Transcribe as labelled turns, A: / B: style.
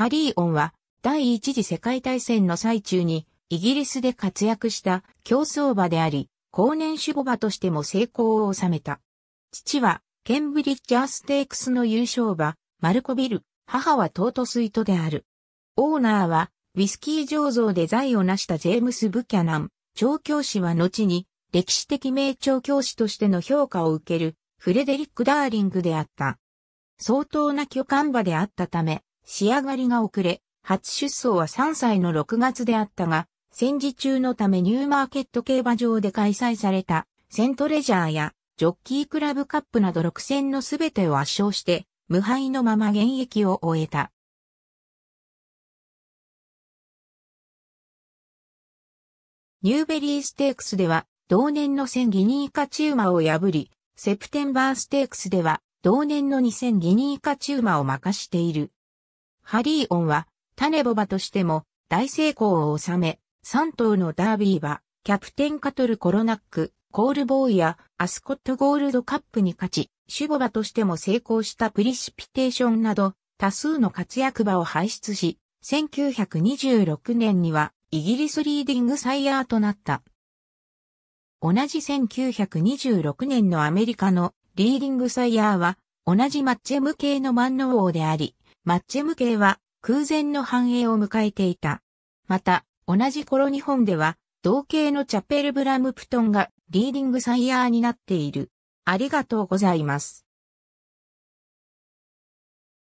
A: ハリーオンは第一次世界大戦の最中にイギリスで活躍した競走馬であり、後年守護馬としても成功を収めた。父はケンブリッジャーステークスの優勝馬、マルコビル、母はトートスイートである。オーナーはウィスキー醸造で財を成したジェームス・ブキャナン、調教師は後に歴史的名調教師としての評価を受けるフレデリック・ダーリングであった。相当な巨漢馬であったため、仕上がりが遅れ、初出走は3歳の6月であったが、戦時中のためニューマーケット競馬場で開催された、セントレジャーや、ジョッキークラブカップなど6戦のすべてを圧勝して、無敗のまま現役を終えた。ニューベリーステークスでは、同年の1000ギニーカチューマを破り、セプテンバーステークスでは、同年の2000ギニーカチューマを任している。ハリーオンは、種ボバとしても大成功を収め、3頭のダービーは、キャプテンカトルコロナック、コールボーイやアスコットゴールドカップに勝ち、シュボバとしても成功したプリシピテーションなど、多数の活躍馬を輩出し、1926年にはイギリスリーディングサイヤーとなった。同じ1926年のアメリカのリーディングサイヤーは、同じマッチェム系の万能王であり、マッチェム系は空前の繁栄を迎えていた。また、同じ頃日本では、同系のチャペルブラムプトンがリーディングサイヤーになっている。ありがとうござ
B: います。